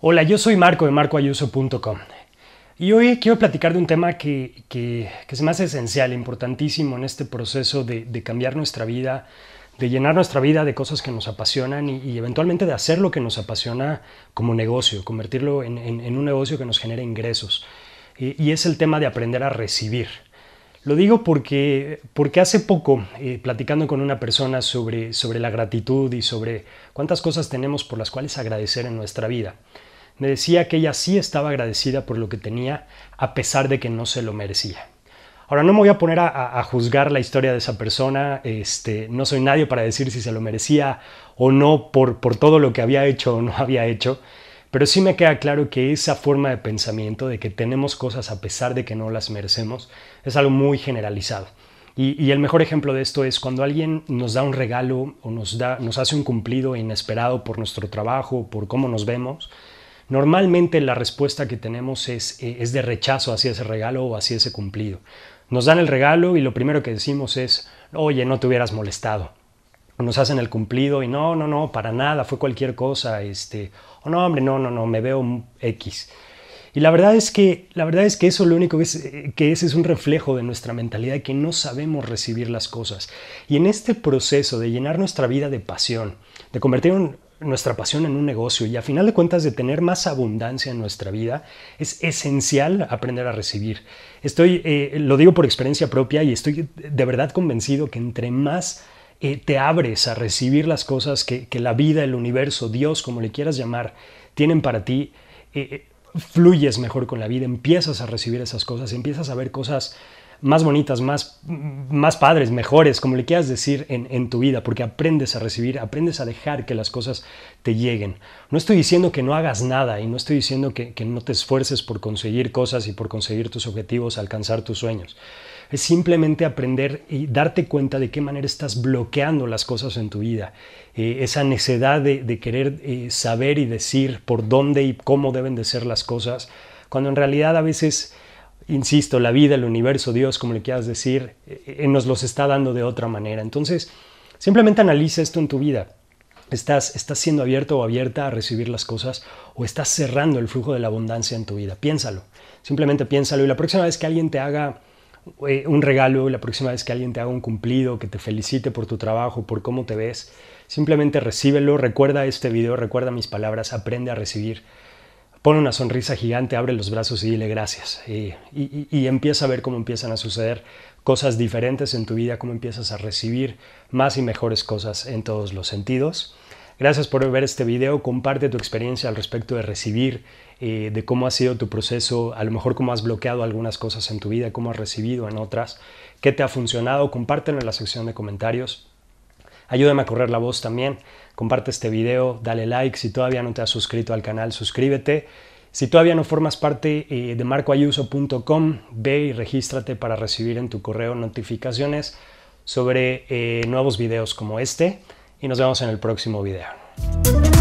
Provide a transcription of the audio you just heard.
Hola, yo soy Marco de marcoayuso.com y hoy quiero platicar de un tema que, que, más se me esencial, importantísimo en este proceso de, cambiar nuestra vida, de llenar nuestra vida de cosas que nos apasionan y, eventualmente de hacer lo que nos apasiona como negocio, convertirlo en, un negocio que nos genere ingresos. Y, y, es el tema de aprender a recibir. Lo digo porque, porque hace poco, eh, platicando con una persona sobre, sobre la gratitud y sobre cuántas cosas tenemos por las cuales agradecer en nuestra vida, me decía que ella sí estaba agradecida por lo que tenía a pesar de que no se lo merecía. Ahora no me voy a poner a, a juzgar la historia de esa persona, este, no soy nadie para decir si se lo merecía o no por, por todo lo que había hecho o no había hecho, pero sí me queda claro que esa forma de pensamiento de que tenemos cosas a pesar de que no las merecemos es algo muy generalizado. Y, el mejor ejemplo de esto es cuando alguien nos da un regalo o nos, nos hace un cumplido inesperado por nuestro trabajo, por cómo nos vemos, normalmente la respuesta que tenemos es, eh, es de rechazo hacia ese regalo o hacia ese cumplido. Nos dan el regalo y lo primero que decimos es, oye, no te hubieras molestado nos hacen el cumplido y no, no, no, para nada, fue cualquier cosa, este, o no, hombre, no, no, no, me veo X. Y la verdad es que, la verdad es que eso lo único que es, que es es un reflejo de nuestra mentalidad, que no sabemos recibir las cosas. Y en este proceso de llenar nuestra vida de pasión, de convertir nuestra pasión en un negocio y a final de cuentas de tener más abundancia en nuestra vida, es esencial aprender a recibir. Estoy, eh, lo digo por experiencia propia y estoy de verdad convencido que entre más eh, te abres a recibir las cosas que, la vida, el universo, Dios, como le quieras llamar, tienen para ti, eh, eh, fluyes mejor con la vida, empiezas a recibir esas cosas, empiezas a ver cosas más bonitas, más, más padres, mejores, como le quieras decir en, tu vida, porque aprendes a recibir, aprendes a dejar que las cosas te lleguen. No estoy diciendo que no hagas nada y no estoy diciendo que, no te esfuerces por conseguir cosas y por conseguir tus objetivos, alcanzar tus sueños. Es simplemente aprender y darte cuenta de qué manera estás bloqueando las cosas en tu vida. Eh, esa necedad de, querer eh, saber y decir por dónde y cómo deben de ser las cosas, cuando en realidad a veces insisto, la vida, el universo, Dios, como le quieras decir, eh, eh, nos los está dando de otra manera. Entonces, simplemente analiza esto en tu vida. ¿Estás, ¿Estás siendo abierto o abierta a recibir las cosas o estás cerrando el flujo de la abundancia en tu vida? Piénsalo, simplemente piénsalo y la próxima vez que alguien te haga eh, un regalo, la próxima vez que alguien te haga un cumplido, que te felicite por tu trabajo, por cómo te ves, simplemente recíbelo, recuerda este video, recuerda mis palabras, aprende a recibir pone una sonrisa gigante, abre los brazos y dile gracias. Y, empieza a ver cómo empiezan a suceder cosas diferentes en tu vida, cómo empiezas a recibir más y mejores cosas en todos los sentidos. Gracias por ver este video, comparte tu experiencia al respecto de recibir, eh, de cómo ha sido tu proceso, a lo mejor cómo has bloqueado algunas cosas en tu vida, cómo has recibido en otras, qué te ha funcionado, compártelo en la sección de comentarios. Ayúdame a correr la voz también. Comparte este video, dale like. Si todavía no te has suscrito al canal, suscríbete. Si todavía no formas parte eh, de marcoayuso.com, ve y regístrate para recibir en tu correo notificaciones sobre eh, nuevos videos como este. Y nos vemos en el próximo video.